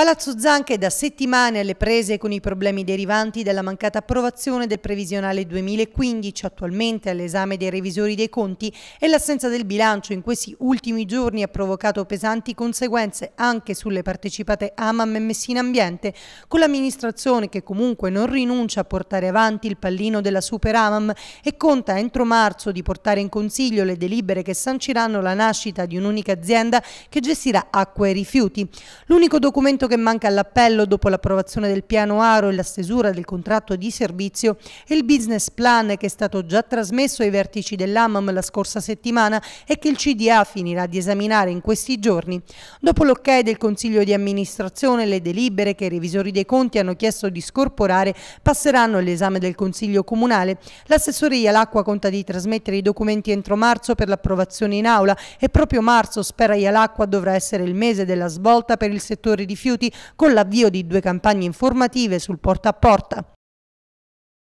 Palazzo Zanca è da settimane alle prese con i problemi derivanti dalla mancata approvazione del previsionale 2015, attualmente all'esame dei revisori dei conti, e l'assenza del bilancio in questi ultimi giorni ha provocato pesanti conseguenze anche sulle partecipate AMAM e Messina Ambiente, con l'amministrazione che comunque non rinuncia a portare avanti il pallino della Super AMAM e conta entro marzo di portare in consiglio le delibere che sanciranno la nascita di un'unica azienda che gestirà acqua e rifiuti. L'unico documento che manca all'appello dopo l'approvazione del piano Aro e la stesura del contratto di servizio è il business plan che è stato già trasmesso ai vertici dell'AMAM la scorsa settimana e che il CDA finirà di esaminare in questi giorni. Dopo l'ok del Consiglio di amministrazione, le delibere che i revisori dei conti hanno chiesto di scorporare passeranno all'esame del Consiglio comunale. L'assessore Ialacqua conta di trasmettere i documenti entro marzo per l'approvazione in aula e proprio marzo, spera Ialacqua, dovrà essere il mese della svolta per il settore rifiuti con l'avvio di due campagne informative sul porta a porta